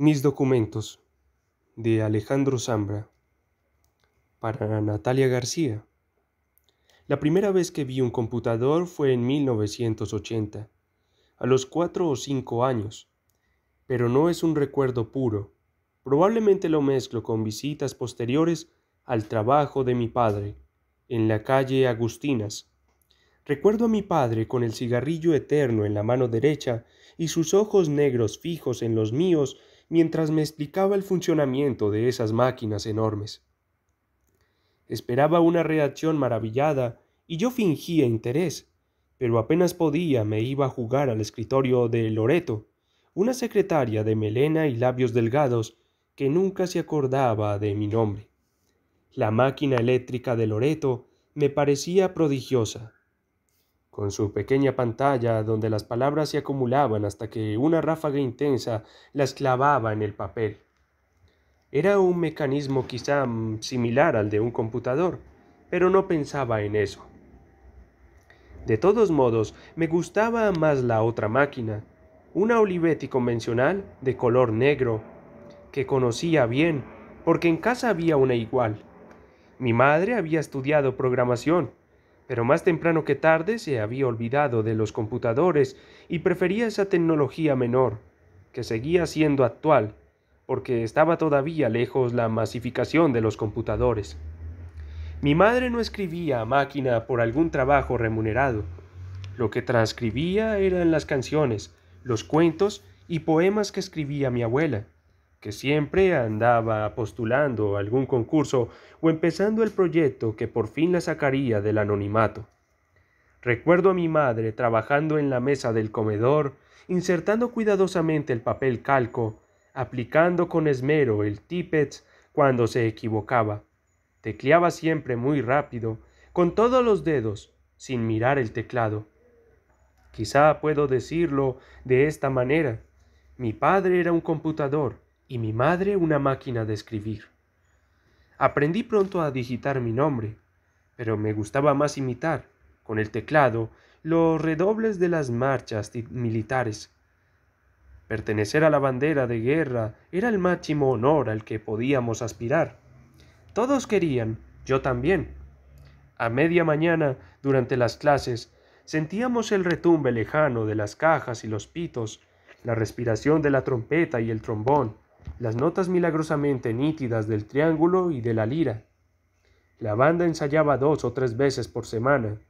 Mis documentos de Alejandro Zambra para Natalia García. La primera vez que vi un computador fue en 1980, a los cuatro o cinco años, pero no es un recuerdo puro. Probablemente lo mezclo con visitas posteriores al trabajo de mi padre, en la calle Agustinas. Recuerdo a mi padre con el cigarrillo eterno en la mano derecha y sus ojos negros fijos en los míos mientras me explicaba el funcionamiento de esas máquinas enormes. Esperaba una reacción maravillada y yo fingía interés, pero apenas podía me iba a jugar al escritorio de Loreto, una secretaria de melena y labios delgados que nunca se acordaba de mi nombre. La máquina eléctrica de Loreto me parecía prodigiosa, con su pequeña pantalla donde las palabras se acumulaban hasta que una ráfaga intensa las clavaba en el papel. Era un mecanismo quizá mm, similar al de un computador, pero no pensaba en eso. De todos modos, me gustaba más la otra máquina, una Olivetti convencional de color negro, que conocía bien, porque en casa había una igual. Mi madre había estudiado programación pero más temprano que tarde se había olvidado de los computadores y prefería esa tecnología menor, que seguía siendo actual, porque estaba todavía lejos la masificación de los computadores. Mi madre no escribía a máquina por algún trabajo remunerado. Lo que transcribía eran las canciones, los cuentos y poemas que escribía mi abuela que siempre andaba postulando algún concurso o empezando el proyecto que por fin la sacaría del anonimato. Recuerdo a mi madre trabajando en la mesa del comedor, insertando cuidadosamente el papel calco, aplicando con esmero el tippets cuando se equivocaba. Tecleaba siempre muy rápido, con todos los dedos, sin mirar el teclado. Quizá puedo decirlo de esta manera. Mi padre era un computador, y mi madre una máquina de escribir. Aprendí pronto a digitar mi nombre, pero me gustaba más imitar, con el teclado, los redobles de las marchas militares. Pertenecer a la bandera de guerra era el máximo honor al que podíamos aspirar. Todos querían, yo también. A media mañana, durante las clases, sentíamos el retumbe lejano de las cajas y los pitos, la respiración de la trompeta y el trombón, las notas milagrosamente nítidas del triángulo y de la lira. La banda ensayaba dos o tres veces por semana.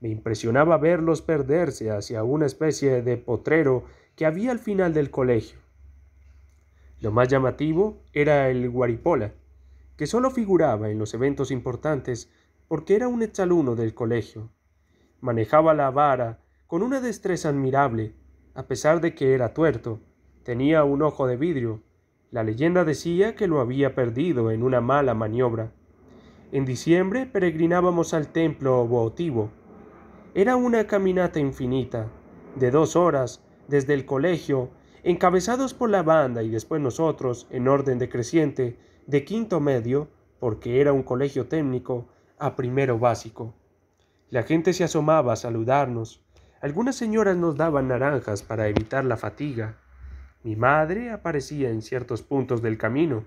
Me impresionaba verlos perderse hacia una especie de potrero que había al final del colegio. Lo más llamativo era el guaripola, que solo figuraba en los eventos importantes porque era un exaluno del colegio. Manejaba la vara con una destreza admirable, a pesar de que era tuerto, tenía un ojo de vidrio la leyenda decía que lo había perdido en una mala maniobra. En diciembre peregrinábamos al templo votivo. Era una caminata infinita, de dos horas, desde el colegio, encabezados por la banda y después nosotros, en orden decreciente, de quinto medio, porque era un colegio técnico, a primero básico. La gente se asomaba a saludarnos. Algunas señoras nos daban naranjas para evitar la fatiga. Mi madre aparecía en ciertos puntos del camino.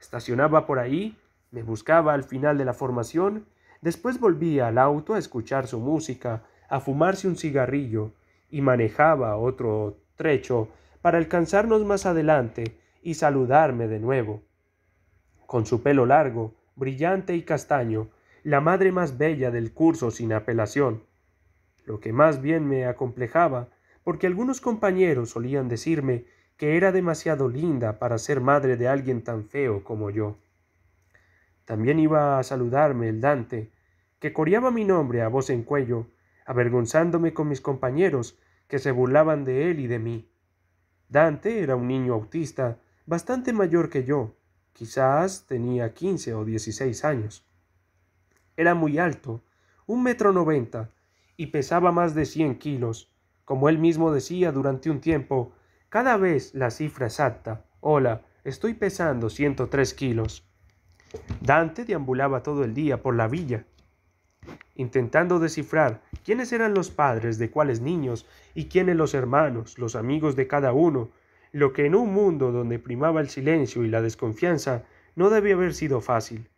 Estacionaba por ahí, me buscaba al final de la formación, después volvía al auto a escuchar su música, a fumarse un cigarrillo, y manejaba otro trecho para alcanzarnos más adelante y saludarme de nuevo. Con su pelo largo, brillante y castaño, la madre más bella del curso sin apelación. Lo que más bien me acomplejaba, porque algunos compañeros solían decirme era demasiado linda para ser madre de alguien tan feo como yo. También iba a saludarme el Dante, que coreaba mi nombre a voz en cuello, avergonzándome con mis compañeros que se burlaban de él y de mí. Dante era un niño autista, bastante mayor que yo, quizás tenía quince o dieciséis años. Era muy alto, un metro noventa, y pesaba más de cien kilos. Como él mismo decía durante un tiempo, cada vez la cifra exacta. Hola, estoy pesando 103 kilos. Dante deambulaba todo el día por la villa, intentando descifrar quiénes eran los padres de cuáles niños y quiénes los hermanos, los amigos de cada uno, lo que en un mundo donde primaba el silencio y la desconfianza no debía haber sido fácil.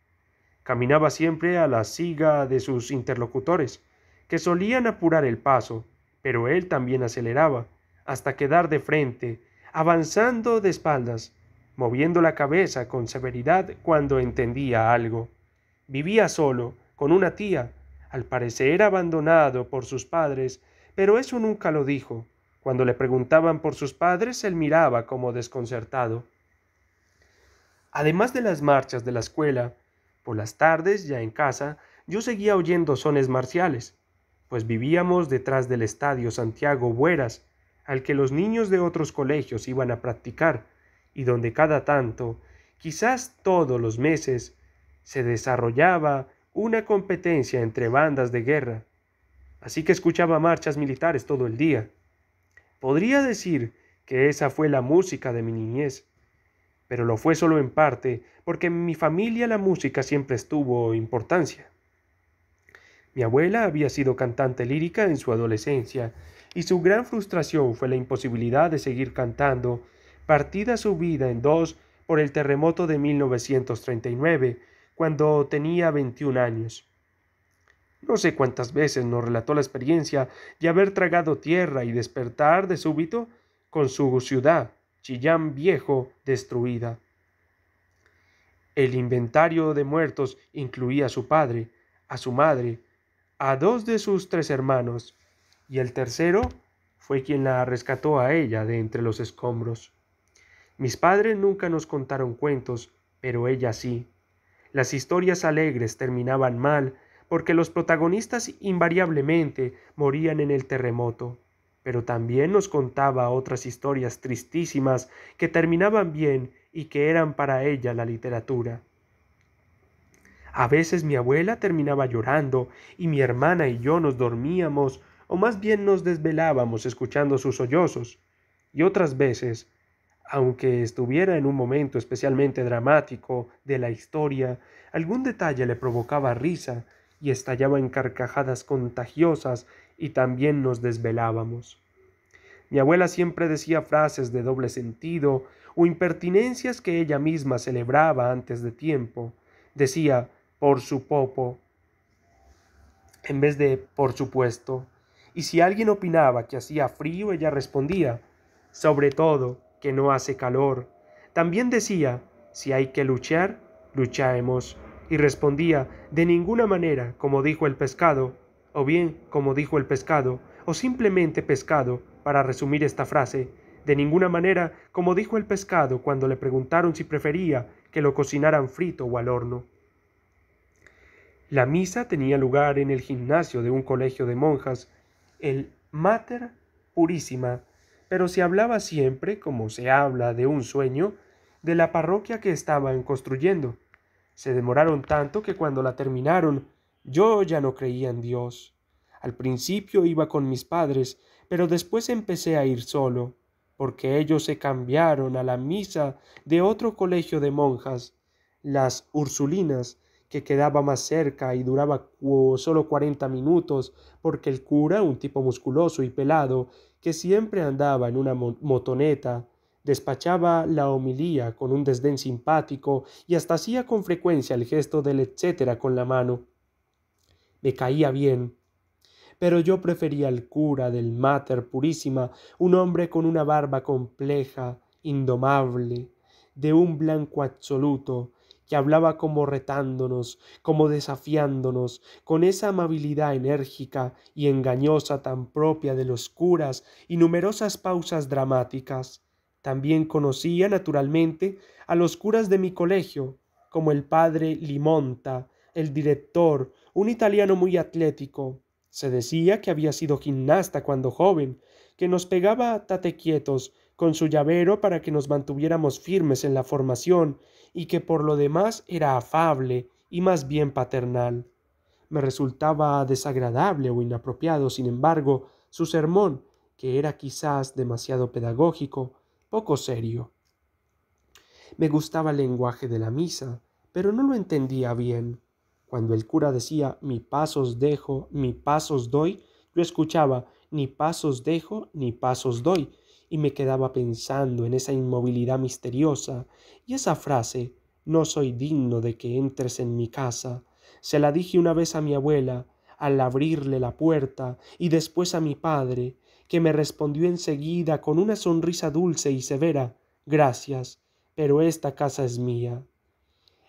Caminaba siempre a la siga de sus interlocutores, que solían apurar el paso, pero él también aceleraba, hasta quedar de frente, avanzando de espaldas, moviendo la cabeza con severidad cuando entendía algo. Vivía solo, con una tía, al parecer abandonado por sus padres, pero eso nunca lo dijo. Cuando le preguntaban por sus padres, él miraba como desconcertado. Además de las marchas de la escuela, por las tardes, ya en casa, yo seguía oyendo sones marciales, pues vivíamos detrás del Estadio Santiago Bueras, al que los niños de otros colegios iban a practicar y donde cada tanto, quizás todos los meses, se desarrollaba una competencia entre bandas de guerra. Así que escuchaba marchas militares todo el día. Podría decir que esa fue la música de mi niñez, pero lo fue solo en parte porque en mi familia la música siempre estuvo importancia. Mi abuela había sido cantante lírica en su adolescencia, y su gran frustración fue la imposibilidad de seguir cantando, partida su vida en dos por el terremoto de 1939, cuando tenía 21 años. No sé cuántas veces nos relató la experiencia de haber tragado tierra y despertar de súbito con su ciudad, Chillán Viejo, destruida. El inventario de muertos incluía a su padre, a su madre, a dos de sus tres hermanos, y el tercero fue quien la rescató a ella de entre los escombros. Mis padres nunca nos contaron cuentos, pero ella sí. Las historias alegres terminaban mal, porque los protagonistas invariablemente morían en el terremoto, pero también nos contaba otras historias tristísimas que terminaban bien y que eran para ella la literatura. A veces mi abuela terminaba llorando y mi hermana y yo nos dormíamos o más bien nos desvelábamos escuchando sus sollozos. Y otras veces, aunque estuviera en un momento especialmente dramático de la historia, algún detalle le provocaba risa y estallaba en carcajadas contagiosas y también nos desvelábamos. Mi abuela siempre decía frases de doble sentido o impertinencias que ella misma celebraba antes de tiempo. Decía, por su popo en vez de por supuesto. Y si alguien opinaba que hacía frío, ella respondía, sobre todo que no hace calor. También decía, si hay que luchar, lucharemos. Y respondía, de ninguna manera, como dijo el pescado, o bien como dijo el pescado, o simplemente pescado, para resumir esta frase, de ninguna manera, como dijo el pescado cuando le preguntaron si prefería que lo cocinaran frito o al horno. La misa tenía lugar en el gimnasio de un colegio de monjas, el Mater Purísima, pero se hablaba siempre, como se habla de un sueño, de la parroquia que estaban construyendo. Se demoraron tanto que cuando la terminaron, yo ya no creía en Dios. Al principio iba con mis padres, pero después empecé a ir solo, porque ellos se cambiaron a la misa de otro colegio de monjas, las Ursulinas, que quedaba más cerca y duraba solo 40 minutos, porque el cura, un tipo musculoso y pelado, que siempre andaba en una motoneta, despachaba la homilía con un desdén simpático y hasta hacía con frecuencia el gesto del etcétera con la mano. Me caía bien, pero yo prefería al cura del Mater Purísima, un hombre con una barba compleja, indomable, de un blanco absoluto, que hablaba como retándonos, como desafiándonos, con esa amabilidad enérgica y engañosa tan propia de los curas y numerosas pausas dramáticas. También conocía, naturalmente, a los curas de mi colegio, como el padre Limonta, el director, un italiano muy atlético. Se decía que había sido gimnasta cuando joven, que nos pegaba tatequietos con su llavero para que nos mantuviéramos firmes en la formación y que por lo demás era afable y más bien paternal. Me resultaba desagradable o inapropiado, sin embargo, su sermón, que era quizás demasiado pedagógico, poco serio. Me gustaba el lenguaje de la misa, pero no lo entendía bien. Cuando el cura decía mi pasos dejo, mi pasos doy, yo escuchaba ni pasos dejo, ni pasos doy, y me quedaba pensando en esa inmovilidad misteriosa y esa frase no soy digno de que entres en mi casa. Se la dije una vez a mi abuela, al abrirle la puerta, y después a mi padre, que me respondió enseguida con una sonrisa dulce y severa Gracias, pero esta casa es mía.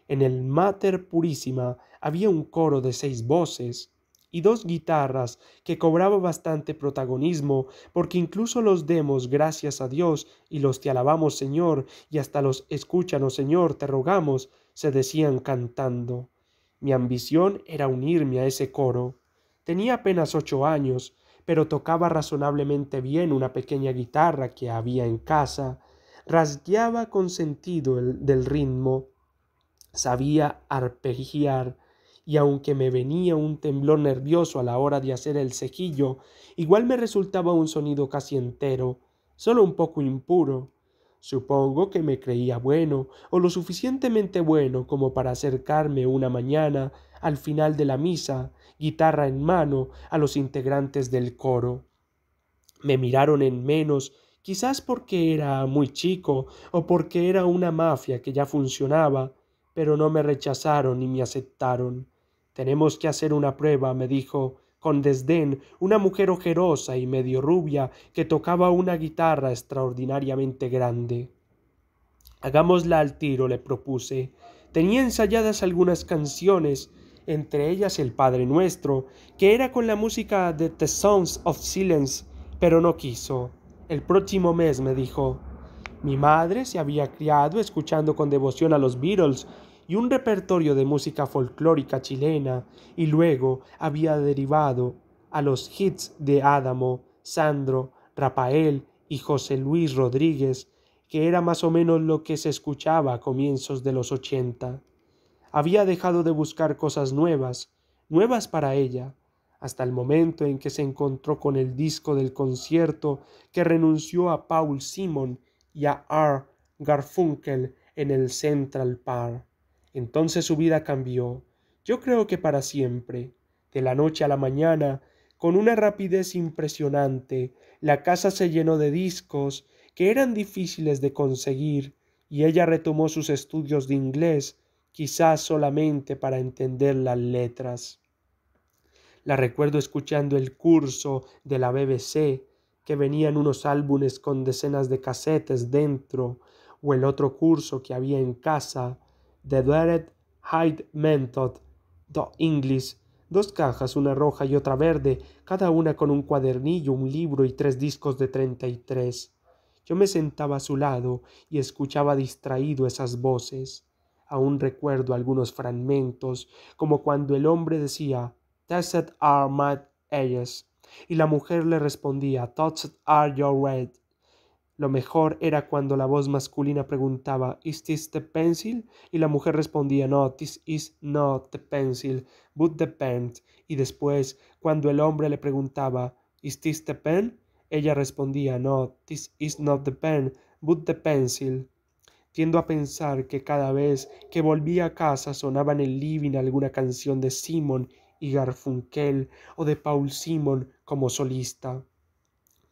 En el Mater Purísima había un coro de seis voces, y dos guitarras, que cobraba bastante protagonismo, porque incluso los demos gracias a Dios y los te alabamos Señor y hasta los escúchanos Señor, te rogamos, se decían cantando. Mi ambición era unirme a ese coro. Tenía apenas ocho años, pero tocaba razonablemente bien una pequeña guitarra que había en casa, rasgueaba con sentido el, del ritmo, sabía arpegiar, y aunque me venía un temblor nervioso a la hora de hacer el cejillo, igual me resultaba un sonido casi entero, solo un poco impuro. Supongo que me creía bueno, o lo suficientemente bueno como para acercarme una mañana, al final de la misa, guitarra en mano, a los integrantes del coro. Me miraron en menos, quizás porque era muy chico o porque era una mafia que ya funcionaba, pero no me rechazaron ni me aceptaron. Tenemos que hacer una prueba, me dijo con desdén una mujer ojerosa y medio rubia que tocaba una guitarra extraordinariamente grande. Hagámosla al tiro, le propuse. Tenía ensayadas algunas canciones, entre ellas el Padre Nuestro, que era con la música de The Songs of Silence, pero no quiso. El próximo mes me dijo. Mi madre se había criado escuchando con devoción a los Beatles y un repertorio de música folclórica chilena y luego había derivado a los hits de Adamo, Sandro, Rafael y José Luis Rodríguez, que era más o menos lo que se escuchaba a comienzos de los ochenta. Había dejado de buscar cosas nuevas, nuevas para ella, hasta el momento en que se encontró con el disco del concierto que renunció a Paul Simon y a R. Garfunkel en el Central Park. Entonces su vida cambió, yo creo que para siempre. De la noche a la mañana, con una rapidez impresionante, la casa se llenó de discos que eran difíciles de conseguir, y ella retomó sus estudios de inglés, quizás solamente para entender las letras. La recuerdo escuchando el curso de la BBC, que venían unos álbumes con decenas de casetes dentro, o el otro curso que había en casa, The Hyde Method, English, dos cajas, una roja y otra verde, cada una con un cuadernillo, un libro y tres discos de treinta y tres. Yo me sentaba a su lado y escuchaba distraído esas voces. Aún recuerdo algunos fragmentos, como cuando el hombre decía, Tested are my eyes, y la mujer le respondía, Touched are your red. Lo mejor era cuando la voz masculina preguntaba ¿Is this the pencil? y la mujer respondía No, this is not the pencil, but the pen. Y después, cuando el hombre le preguntaba ¿Is this the pen? ella respondía No, this is not the pen, but the pencil. Tiendo a pensar que cada vez que volvía a casa sonaba en el living alguna canción de Simon y Garfunkel o de Paul Simon como solista.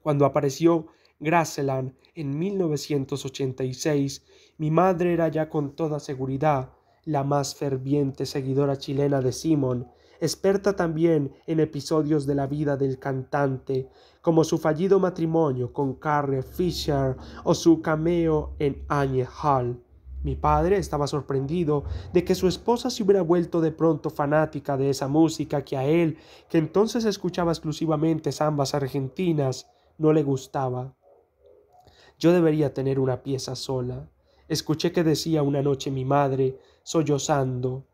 Cuando apareció Graceland en 1986, mi madre era ya con toda seguridad la más ferviente seguidora chilena de Simon, experta también en episodios de la vida del cantante, como su fallido matrimonio con Carrie Fisher o su cameo en Annie Hall. Mi padre estaba sorprendido de que su esposa se hubiera vuelto de pronto fanática de esa música que a él, que entonces escuchaba exclusivamente zambas argentinas, no le gustaba. Yo debería tener una pieza sola. Escuché que decía una noche mi madre, sollozando,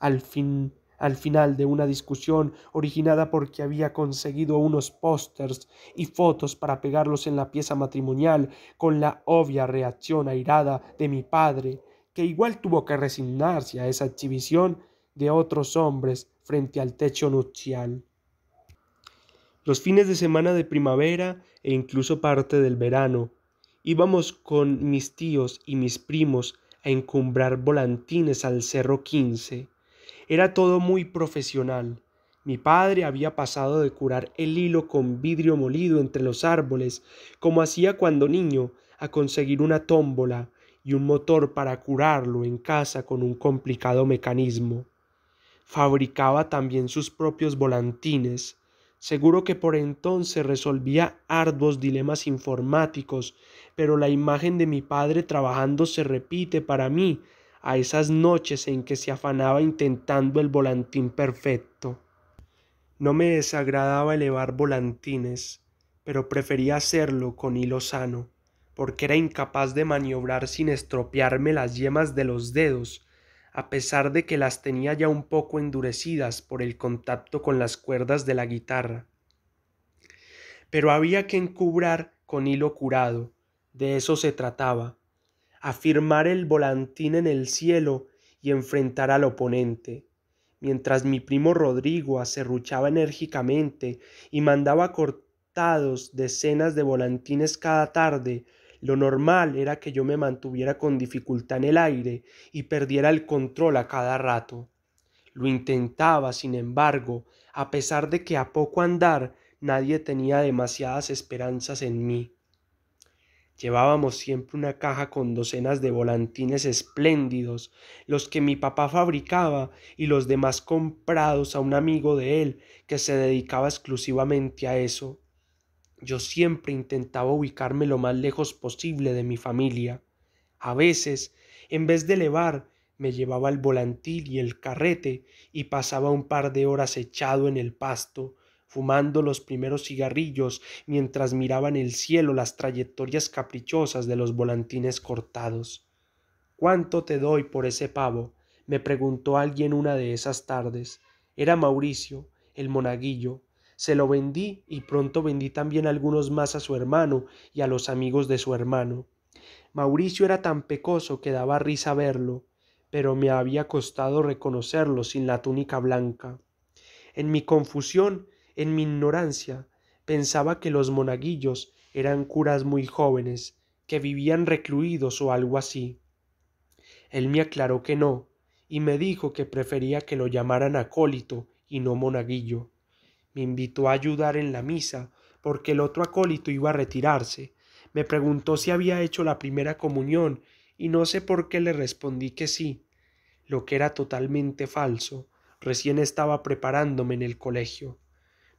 al fin al final de una discusión originada porque había conseguido unos pósters y fotos para pegarlos en la pieza matrimonial, con la obvia reacción airada de mi padre, que igual tuvo que resignarse a esa exhibición de otros hombres frente al techo nupcial los fines de semana de primavera e incluso parte del verano. Íbamos con mis tíos y mis primos a encumbrar volantines al Cerro 15. Era todo muy profesional. Mi padre había pasado de curar el hilo con vidrio molido entre los árboles, como hacía cuando niño, a conseguir una tómbola y un motor para curarlo en casa con un complicado mecanismo. Fabricaba también sus propios volantines, Seguro que por entonces resolvía arduos dilemas informáticos, pero la imagen de mi padre trabajando se repite para mí a esas noches en que se afanaba intentando el volantín perfecto. No me desagradaba elevar volantines, pero prefería hacerlo con hilo sano, porque era incapaz de maniobrar sin estropearme las yemas de los dedos a pesar de que las tenía ya un poco endurecidas por el contacto con las cuerdas de la guitarra. Pero había que encubrar con hilo curado, de eso se trataba, afirmar el volantín en el cielo y enfrentar al oponente mientras mi primo Rodrigo acerruchaba enérgicamente y mandaba cortados decenas de volantines cada tarde lo normal era que yo me mantuviera con dificultad en el aire y perdiera el control a cada rato. Lo intentaba, sin embargo, a pesar de que a poco andar nadie tenía demasiadas esperanzas en mí. Llevábamos siempre una caja con docenas de volantines espléndidos, los que mi papá fabricaba y los demás comprados a un amigo de él que se dedicaba exclusivamente a eso. Yo siempre intentaba ubicarme lo más lejos posible de mi familia. A veces, en vez de elevar, me llevaba el volantil y el carrete y pasaba un par de horas echado en el pasto, fumando los primeros cigarrillos mientras miraba en el cielo las trayectorias caprichosas de los volantines cortados. ¿Cuánto te doy por ese pavo? me preguntó alguien una de esas tardes. Era Mauricio, el monaguillo, se lo vendí y pronto vendí también algunos más a su hermano y a los amigos de su hermano. Mauricio era tan pecoso que daba risa verlo, pero me había costado reconocerlo sin la túnica blanca. En mi confusión, en mi ignorancia, pensaba que los monaguillos eran curas muy jóvenes, que vivían recluidos o algo así. Él me aclaró que no, y me dijo que prefería que lo llamaran acólito y no monaguillo. Me invitó a ayudar en la misa, porque el otro acólito iba a retirarse. Me preguntó si había hecho la primera comunión, y no sé por qué le respondí que sí, lo que era totalmente falso. Recién estaba preparándome en el colegio.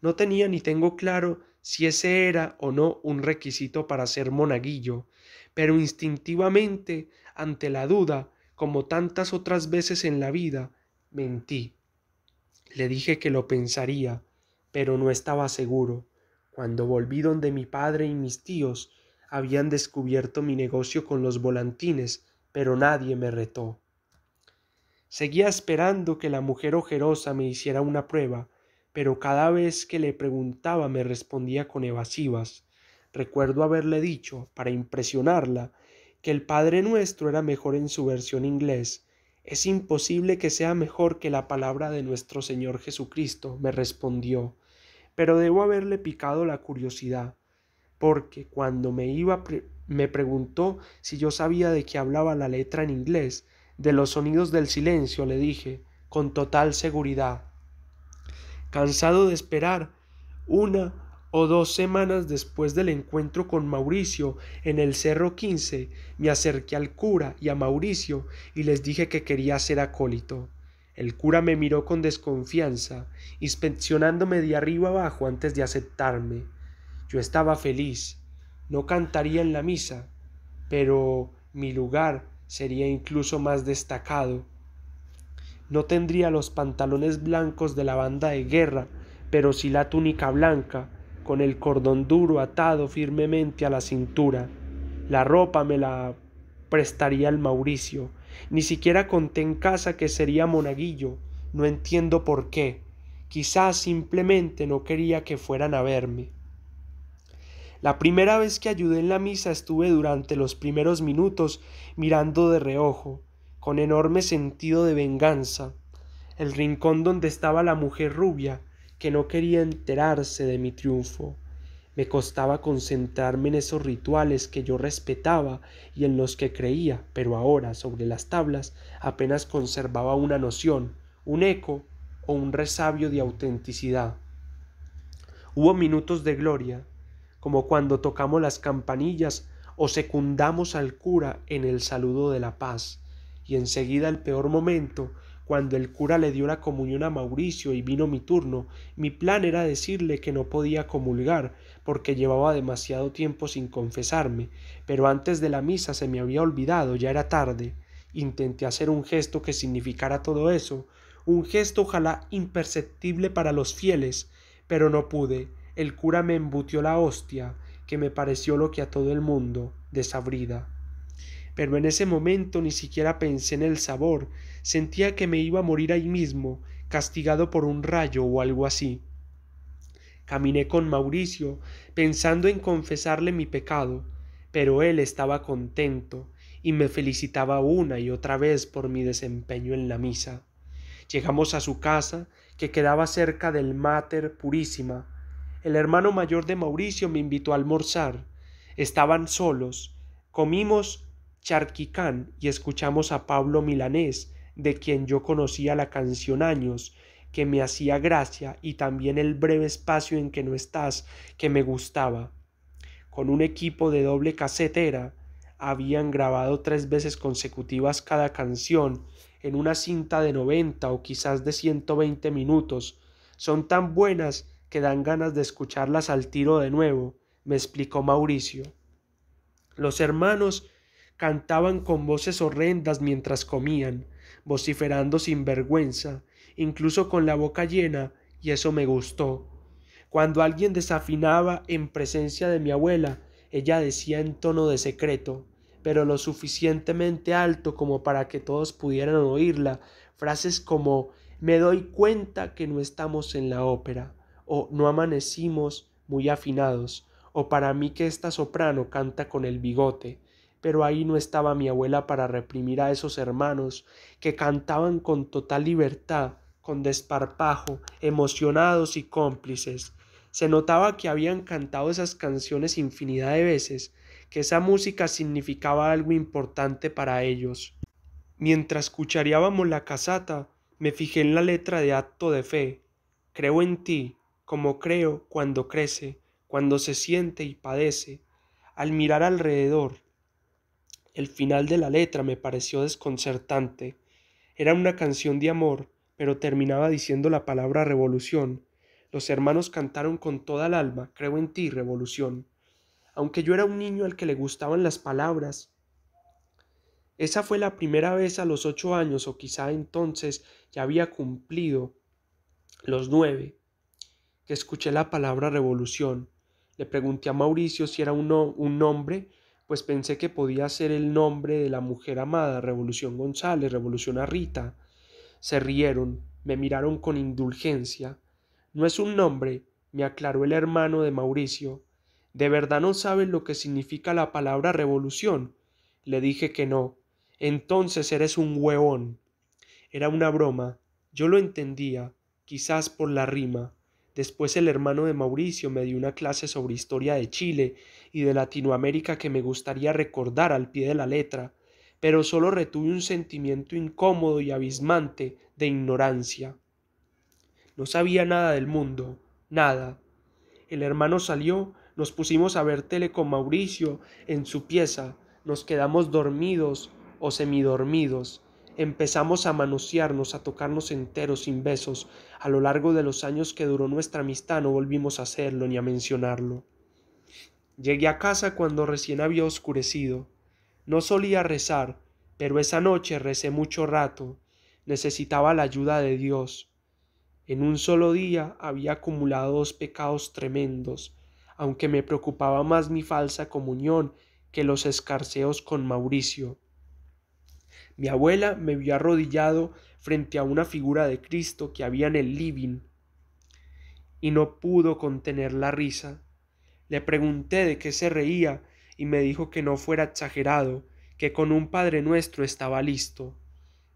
No tenía ni tengo claro si ese era o no un requisito para ser monaguillo, pero instintivamente, ante la duda, como tantas otras veces en la vida, mentí. Le dije que lo pensaría, pero no estaba seguro. Cuando volví donde mi padre y mis tíos habían descubierto mi negocio con los volantines, pero nadie me retó. Seguía esperando que la mujer ojerosa me hiciera una prueba, pero cada vez que le preguntaba me respondía con evasivas. Recuerdo haberle dicho, para impresionarla, que el Padre Nuestro era mejor en su versión inglés. Es imposible que sea mejor que la palabra de nuestro Señor Jesucristo, me respondió pero debo haberle picado la curiosidad, porque cuando me iba me preguntó si yo sabía de qué hablaba la letra en inglés, de los sonidos del silencio, le dije, con total seguridad. Cansado de esperar, una o dos semanas después del encuentro con Mauricio en el Cerro 15, me acerqué al cura y a Mauricio y les dije que quería ser acólito. El cura me miró con desconfianza, inspeccionándome de arriba abajo antes de aceptarme. Yo estaba feliz. No cantaría en la misa, pero mi lugar sería incluso más destacado. No tendría los pantalones blancos de la banda de guerra, pero sí la túnica blanca, con el cordón duro atado firmemente a la cintura. La ropa me la prestaría el Mauricio, ni siquiera conté en casa que sería monaguillo. No entiendo por qué. Quizás simplemente no quería que fueran a verme. La primera vez que ayudé en la misa estuve durante los primeros minutos mirando de reojo, con enorme sentido de venganza, el rincón donde estaba la mujer rubia que no quería enterarse de mi triunfo. Me costaba concentrarme en esos rituales que yo respetaba y en los que creía, pero ahora, sobre las tablas, apenas conservaba una noción, un eco o un resabio de autenticidad. Hubo minutos de gloria, como cuando tocamos las campanillas o secundamos al cura en el saludo de la paz, y enseguida el peor momento cuando el cura le dio la comunión a Mauricio y vino mi turno, mi plan era decirle que no podía comulgar, porque llevaba demasiado tiempo sin confesarme, pero antes de la misa se me había olvidado, ya era tarde. Intenté hacer un gesto que significara todo eso, un gesto ojalá imperceptible para los fieles, pero no pude. El cura me embutió la hostia, que me pareció lo que a todo el mundo, desabrida. Pero en ese momento ni siquiera pensé en el sabor, Sentía que me iba a morir ahí mismo, castigado por un rayo o algo así. Caminé con Mauricio, pensando en confesarle mi pecado, pero él estaba contento y me felicitaba una y otra vez por mi desempeño en la misa. Llegamos a su casa, que quedaba cerca del Mater Purísima. El hermano mayor de Mauricio me invitó a almorzar. Estaban solos. Comimos charquicán y escuchamos a Pablo Milanés, de quien yo conocía la canción años, que me hacía gracia, y también el breve espacio en que no estás, que me gustaba. Con un equipo de doble casetera, habían grabado tres veces consecutivas cada canción, en una cinta de 90 o quizás de 120 minutos. Son tan buenas que dan ganas de escucharlas al tiro de nuevo, me explicó Mauricio. Los hermanos cantaban con voces horrendas mientras comían vociferando sin vergüenza, incluso con la boca llena, y eso me gustó. Cuando alguien desafinaba en presencia de mi abuela, ella decía en tono de secreto, pero lo suficientemente alto como para que todos pudieran oírla, frases como me doy cuenta que no estamos en la ópera, o no amanecimos muy afinados, o para mí que esta soprano canta con el bigote, pero ahí no estaba mi abuela para reprimir a esos hermanos que cantaban con total libertad, con desparpajo, emocionados y cómplices. Se notaba que habían cantado esas canciones infinidad de veces, que esa música significaba algo importante para ellos. Mientras cuchareábamos la casata, me fijé en la letra de acto de fe. Creo en ti, como creo cuando crece, cuando se siente y padece. Al mirar alrededor, el final de la letra me pareció desconcertante. Era una canción de amor, pero terminaba diciendo la palabra revolución. Los hermanos cantaron con toda el alma, creo en ti, revolución. Aunque yo era un niño al que le gustaban las palabras, esa fue la primera vez a los ocho años, o quizá entonces ya había cumplido los nueve, que escuché la palabra revolución. Le pregunté a Mauricio si era un, hombre un nombre pues pensé que podía ser el nombre de la mujer amada, Revolución González, Revolución Arrita. Se rieron, me miraron con indulgencia. No es un nombre, me aclaró el hermano de Mauricio. ¿De verdad no sabes lo que significa la palabra revolución? Le dije que no. Entonces eres un huevón. Era una broma. Yo lo entendía, quizás por la rima. Después el hermano de Mauricio me dio una clase sobre historia de Chile y de Latinoamérica que me gustaría recordar al pie de la letra, pero solo retuve un sentimiento incómodo y abismante de ignorancia. No sabía nada del mundo, nada. El hermano salió, nos pusimos a ver tele con Mauricio en su pieza, nos quedamos dormidos o semidormidos Empezamos a manosearnos, a tocarnos enteros sin besos. A lo largo de los años que duró nuestra amistad no volvimos a hacerlo ni a mencionarlo. Llegué a casa cuando recién había oscurecido. No solía rezar, pero esa noche recé mucho rato. Necesitaba la ayuda de Dios. En un solo día había acumulado dos pecados tremendos, aunque me preocupaba más mi falsa comunión que los escarceos con Mauricio. Mi abuela me vio arrodillado frente a una figura de Cristo que había en el living y no pudo contener la risa. Le pregunté de qué se reía y me dijo que no fuera exagerado, que con un Padre Nuestro estaba listo.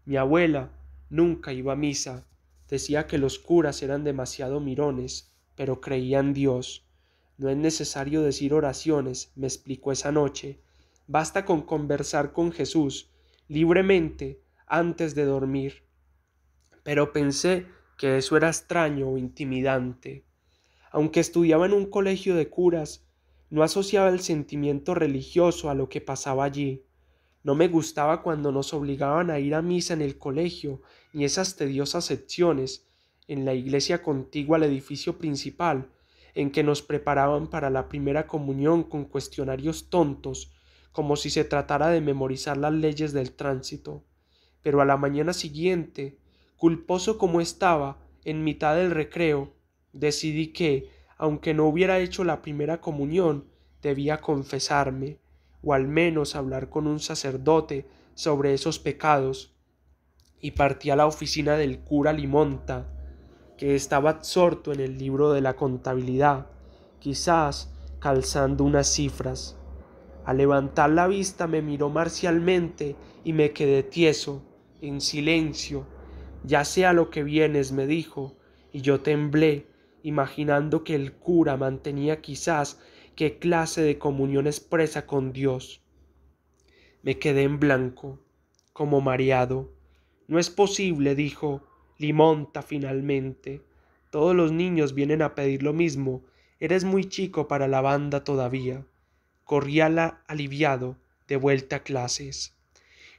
Mi abuela nunca iba a misa, decía que los curas eran demasiado mirones, pero creía en Dios. No es necesario decir oraciones, me explicó esa noche. Basta con conversar con Jesús libremente antes de dormir, pero pensé que eso era extraño o intimidante. Aunque estudiaba en un colegio de curas, no asociaba el sentimiento religioso a lo que pasaba allí. No me gustaba cuando nos obligaban a ir a misa en el colegio ni esas tediosas secciones en la iglesia contigua al edificio principal, en que nos preparaban para la primera comunión con cuestionarios tontos como si se tratara de memorizar las leyes del tránsito, pero a la mañana siguiente, culposo como estaba, en mitad del recreo, decidí que, aunque no hubiera hecho la primera comunión, debía confesarme, o al menos hablar con un sacerdote sobre esos pecados, y partí a la oficina del cura Limonta, que estaba absorto en el libro de la contabilidad, quizás calzando unas cifras. Al levantar la vista me miró marcialmente y me quedé tieso, en silencio. Ya sea lo que vienes, me dijo, y yo temblé, imaginando que el cura mantenía quizás qué clase de comunión expresa con Dios. Me quedé en blanco, como mareado. No es posible, dijo Limonta finalmente. Todos los niños vienen a pedir lo mismo. Eres muy chico para la banda todavía corríala aliviado de vuelta a clases.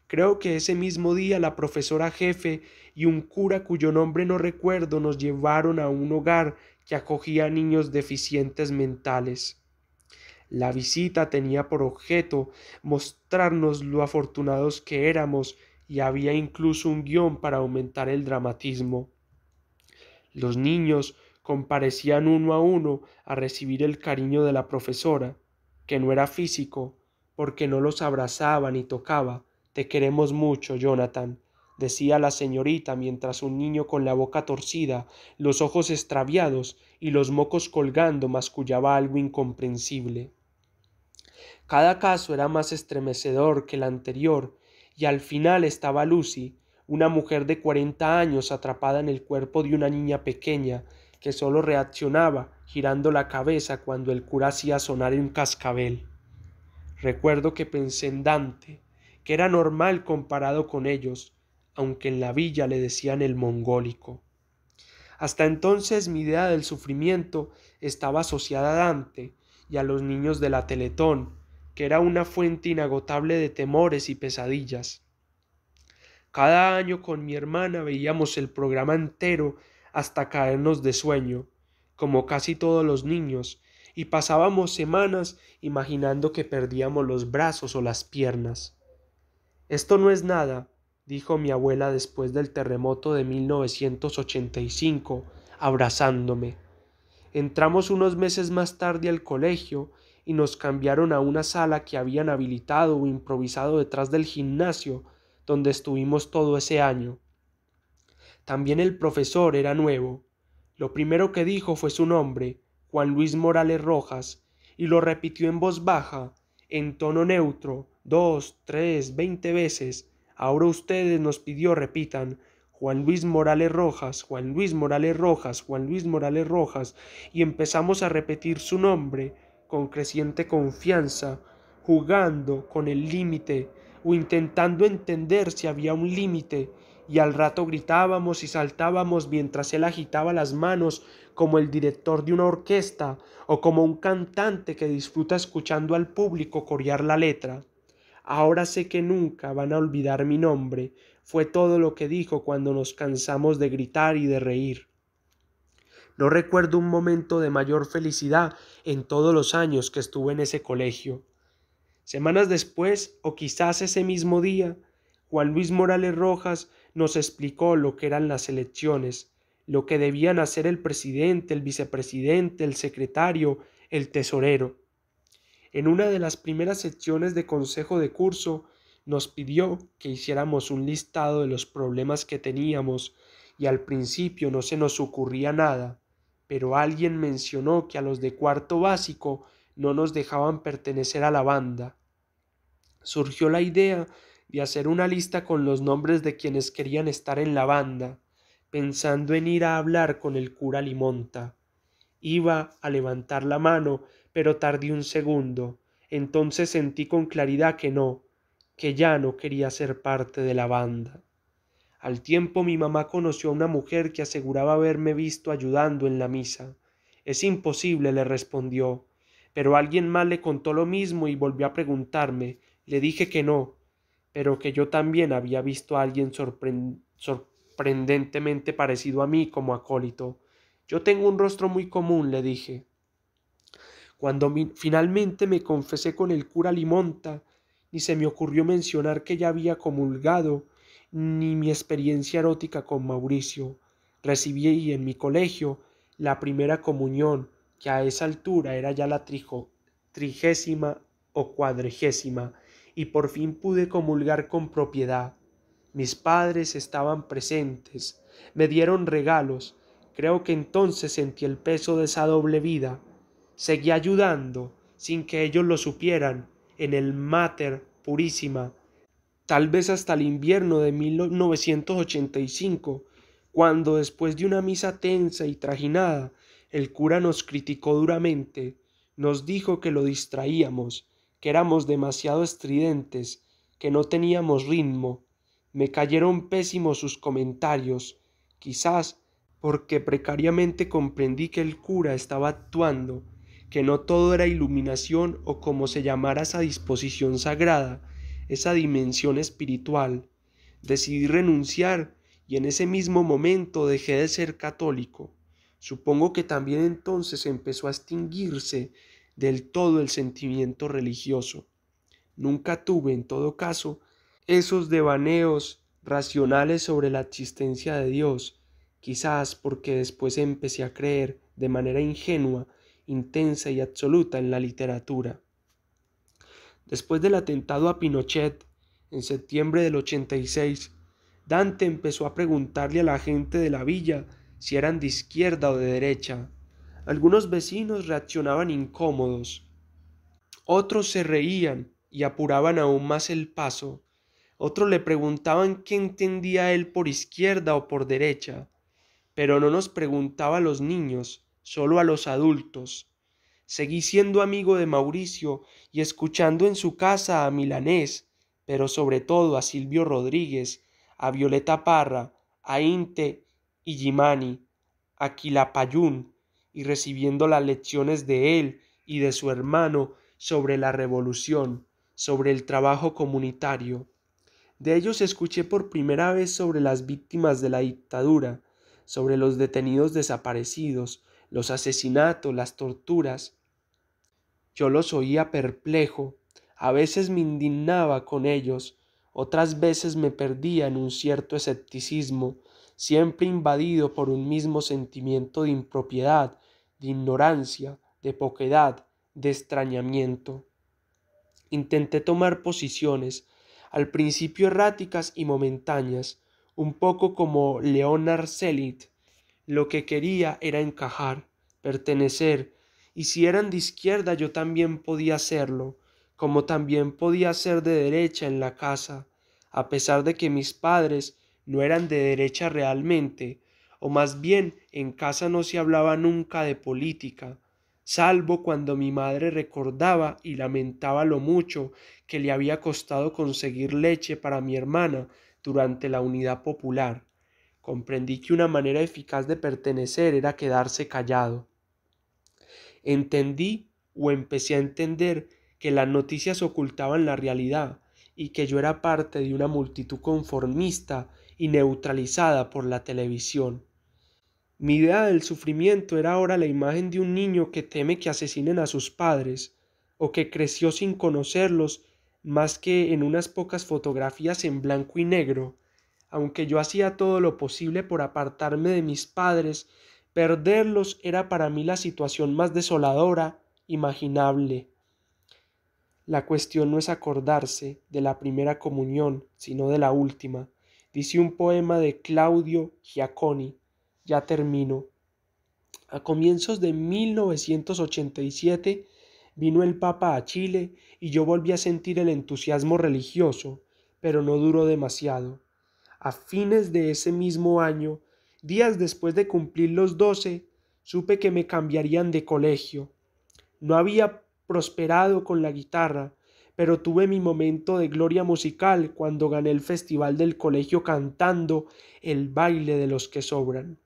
Creo que ese mismo día la profesora jefe y un cura cuyo nombre no recuerdo nos llevaron a un hogar que acogía a niños deficientes mentales. La visita tenía por objeto mostrarnos lo afortunados que éramos y había incluso un guión para aumentar el dramatismo. Los niños comparecían uno a uno a recibir el cariño de la profesora no era físico, porque no los abrazaba ni tocaba. Te queremos mucho, Jonathan, decía la señorita mientras un niño con la boca torcida, los ojos extraviados y los mocos colgando mascullaba algo incomprensible. Cada caso era más estremecedor que el anterior, y al final estaba Lucy, una mujer de cuarenta años atrapada en el cuerpo de una niña pequeña, que solo reaccionaba girando la cabeza cuando el cura hacía sonar un cascabel. Recuerdo que pensé en Dante, que era normal comparado con ellos, aunque en la villa le decían el mongólico. Hasta entonces mi idea del sufrimiento estaba asociada a Dante y a los niños de la Teletón, que era una fuente inagotable de temores y pesadillas. Cada año con mi hermana veíamos el programa entero hasta caernos de sueño, como casi todos los niños, y pasábamos semanas imaginando que perdíamos los brazos o las piernas. Esto no es nada, dijo mi abuela después del terremoto de 1985, abrazándome. Entramos unos meses más tarde al colegio y nos cambiaron a una sala que habían habilitado o improvisado detrás del gimnasio donde estuvimos todo ese año. También el profesor era nuevo, lo primero que dijo fue su nombre, Juan Luis Morales Rojas, y lo repitió en voz baja, en tono neutro, dos, tres, veinte veces. Ahora ustedes nos pidió repitan Juan Luis Morales Rojas, Juan Luis Morales Rojas, Juan Luis Morales Rojas, y empezamos a repetir su nombre con creciente confianza, jugando con el límite o intentando entender si había un límite y al rato gritábamos y saltábamos mientras él agitaba las manos como el director de una orquesta o como un cantante que disfruta escuchando al público corear la letra. Ahora sé que nunca van a olvidar mi nombre, fue todo lo que dijo cuando nos cansamos de gritar y de reír. No recuerdo un momento de mayor felicidad en todos los años que estuve en ese colegio. Semanas después, o quizás ese mismo día, Juan Luis Morales Rojas nos explicó lo que eran las elecciones, lo que debían hacer el presidente, el vicepresidente, el secretario, el tesorero. En una de las primeras secciones de consejo de curso nos pidió que hiciéramos un listado de los problemas que teníamos y al principio no se nos ocurría nada, pero alguien mencionó que a los de cuarto básico no nos dejaban pertenecer a la banda. Surgió la idea de hacer una lista con los nombres de quienes querían estar en la banda, pensando en ir a hablar con el cura Limonta. Iba a levantar la mano, pero tardé un segundo. Entonces sentí con claridad que no, que ya no quería ser parte de la banda. Al tiempo mi mamá conoció a una mujer que aseguraba haberme visto ayudando en la misa. Es imposible, le respondió. Pero alguien más le contó lo mismo y volvió a preguntarme. Le dije que no, pero que yo también había visto a alguien sorprendentemente parecido a mí como acólito. Yo tengo un rostro muy común, le dije. Cuando finalmente me confesé con el cura Limonta, ni se me ocurrió mencionar que ya había comulgado, ni mi experiencia erótica con Mauricio. Recibí en mi colegio la primera comunión, que a esa altura era ya la trigésima o cuadregésima, y por fin pude comulgar con propiedad. Mis padres estaban presentes, me dieron regalos, creo que entonces sentí el peso de esa doble vida. Seguí ayudando, sin que ellos lo supieran, en el mater purísima, tal vez hasta el invierno de 1985, cuando después de una misa tensa y trajinada, el cura nos criticó duramente, nos dijo que lo distraíamos, que éramos demasiado estridentes, que no teníamos ritmo. Me cayeron pésimos sus comentarios, quizás porque precariamente comprendí que el cura estaba actuando, que no todo era iluminación o como se llamara esa disposición sagrada, esa dimensión espiritual. Decidí renunciar y en ese mismo momento dejé de ser católico. Supongo que también entonces empezó a extinguirse del todo el sentimiento religioso. Nunca tuve, en todo caso, esos devaneos racionales sobre la existencia de Dios, quizás porque después empecé a creer de manera ingenua, intensa y absoluta en la literatura. Después del atentado a Pinochet, en septiembre del 86, Dante empezó a preguntarle a la gente de la villa si eran de izquierda o de derecha, algunos vecinos reaccionaban incómodos, otros se reían y apuraban aún más el paso, otros le preguntaban qué entendía él por izquierda o por derecha, pero no nos preguntaba a los niños, solo a los adultos. Seguí siendo amigo de Mauricio y escuchando en su casa a Milanés, pero sobre todo a Silvio Rodríguez, a Violeta Parra, a Inte y Gimani, a Quilapayún, y recibiendo las lecciones de él y de su hermano sobre la revolución, sobre el trabajo comunitario. De ellos escuché por primera vez sobre las víctimas de la dictadura, sobre los detenidos desaparecidos, los asesinatos, las torturas. Yo los oía perplejo, a veces me indignaba con ellos, otras veces me perdía en un cierto escepticismo, siempre invadido por un mismo sentimiento de impropiedad, de ignorancia, de poquedad, de extrañamiento. Intenté tomar posiciones, al principio erráticas y momentáneas, un poco como Leonard Selit. Lo que quería era encajar, pertenecer, y si eran de izquierda yo también podía hacerlo, como también podía ser de derecha en la casa, a pesar de que mis padres no eran de derecha realmente, o más bien en casa no se hablaba nunca de política, salvo cuando mi madre recordaba y lamentaba lo mucho que le había costado conseguir leche para mi hermana durante la unidad popular. Comprendí que una manera eficaz de pertenecer era quedarse callado. Entendí o empecé a entender que las noticias ocultaban la realidad y que yo era parte de una multitud conformista y neutralizada por la televisión. Mi idea del sufrimiento era ahora la imagen de un niño que teme que asesinen a sus padres, o que creció sin conocerlos más que en unas pocas fotografías en blanco y negro, aunque yo hacía todo lo posible por apartarme de mis padres, perderlos era para mí la situación más desoladora imaginable. La cuestión no es acordarse de la primera comunión, sino de la última. Dice un poema de Claudio Giaconi. ya termino. A comienzos de 1987 vino el Papa a Chile y yo volví a sentir el entusiasmo religioso, pero no duró demasiado. A fines de ese mismo año, días después de cumplir los doce, supe que me cambiarían de colegio. No había prosperado con la guitarra, pero tuve mi momento de gloria musical cuando gané el festival del colegio cantando El baile de los que sobran.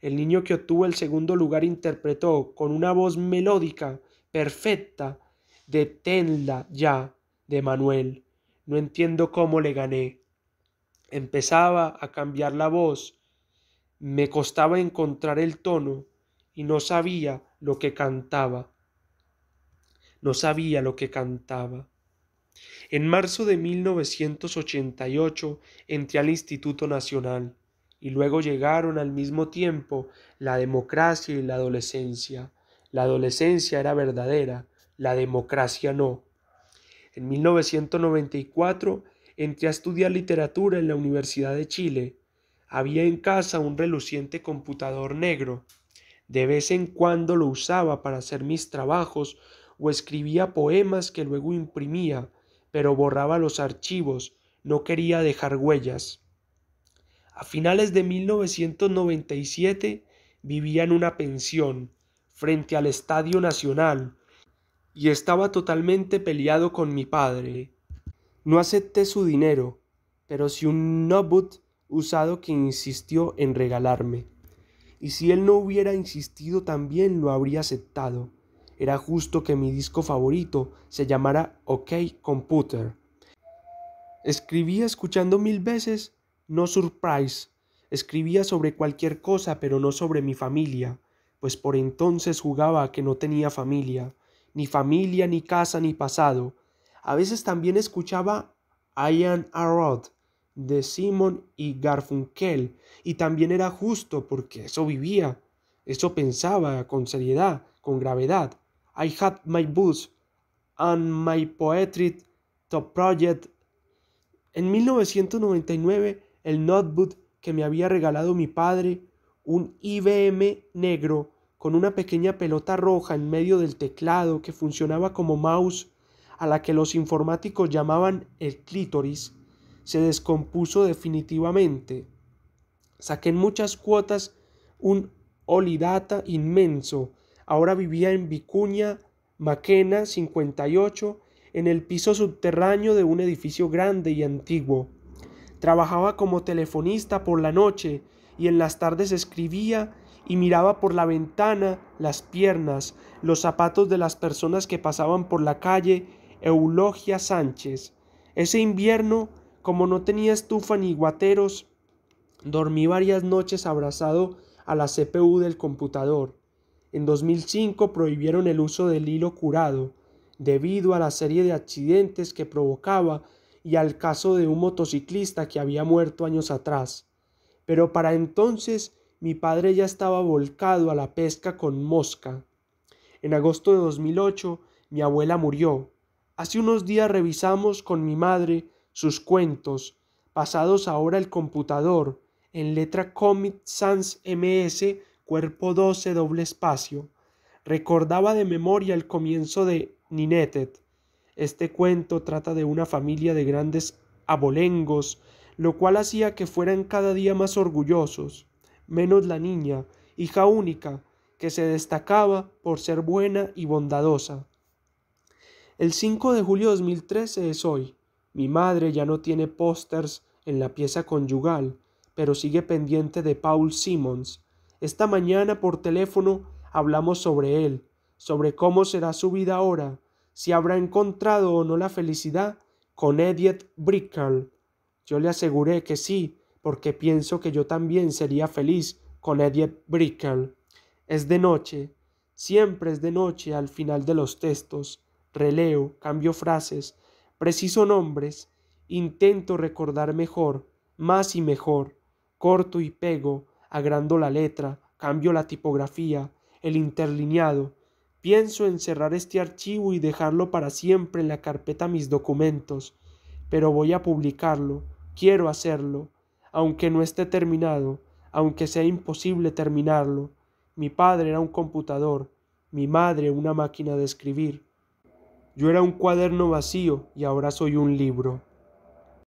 El niño que obtuvo el segundo lugar interpretó con una voz melódica perfecta de Tenda ya de Manuel. No entiendo cómo le gané. Empezaba a cambiar la voz. Me costaba encontrar el tono y no sabía lo que cantaba. No sabía lo que cantaba. En marzo de 1988 entré al Instituto Nacional y luego llegaron al mismo tiempo la democracia y la adolescencia. La adolescencia era verdadera, la democracia no. En 1994 entré a estudiar literatura en la Universidad de Chile. Había en casa un reluciente computador negro. De vez en cuando lo usaba para hacer mis trabajos o escribía poemas que luego imprimía pero borraba los archivos, no quería dejar huellas. A finales de 1997 vivía en una pensión, frente al Estadio Nacional, y estaba totalmente peleado con mi padre. No acepté su dinero, pero sí un notebook usado que insistió en regalarme. Y si él no hubiera insistido también lo habría aceptado. Era justo que mi disco favorito se llamara OK Computer. Escribía escuchando mil veces No Surprise. Escribía sobre cualquier cosa, pero no sobre mi familia, pues por entonces jugaba que no tenía familia, ni familia, ni casa, ni pasado. A veces también escuchaba Ian Am de Simon y Garfunkel, y también era justo porque eso vivía, eso pensaba con seriedad, con gravedad, I had my boots and my poetry top project. En 1999, el notebook que me había regalado mi padre, un IBM negro con una pequeña pelota roja en medio del teclado que funcionaba como mouse, a la que los informáticos llamaban el clítoris, se descompuso definitivamente. Saqué en muchas cuotas un olidata inmenso Ahora vivía en Vicuña, Maquena 58, en el piso subterráneo de un edificio grande y antiguo. Trabajaba como telefonista por la noche y en las tardes escribía y miraba por la ventana las piernas, los zapatos de las personas que pasaban por la calle Eulogia Sánchez. Ese invierno, como no tenía estufa ni guateros, dormí varias noches abrazado a la CPU del computador. En 2005 prohibieron el uso del hilo curado, debido a la serie de accidentes que provocaba y al caso de un motociclista que había muerto años atrás. Pero para entonces mi padre ya estaba volcado a la pesca con mosca. En agosto de 2008 mi abuela murió. Hace unos días revisamos con mi madre sus cuentos, pasados ahora el computador, en letra Comic Sans MS cuerpo doce, doble espacio, recordaba de memoria el comienzo de Ninetet. Este cuento trata de una familia de grandes abolengos, lo cual hacía que fueran cada día más orgullosos, menos la niña, hija única, que se destacaba por ser buena y bondadosa. El 5 de julio de 2013 es hoy. Mi madre ya no tiene pósters en la pieza conyugal, pero sigue pendiente de Paul Simmons, esta mañana por teléfono hablamos sobre él, sobre cómo será su vida ahora, si habrá encontrado o no la felicidad con Edith Brickell. Yo le aseguré que sí, porque pienso que yo también sería feliz con Edith Brickell. Es de noche, siempre es de noche al final de los textos. Releo, cambio frases, preciso nombres, intento recordar mejor, más y mejor, corto y pego, agrando la letra, cambio la tipografía, el interlineado. Pienso en cerrar este archivo y dejarlo para siempre en la carpeta mis documentos, pero voy a publicarlo, quiero hacerlo, aunque no esté terminado, aunque sea imposible terminarlo. Mi padre era un computador, mi madre una máquina de escribir. Yo era un cuaderno vacío y ahora soy un libro.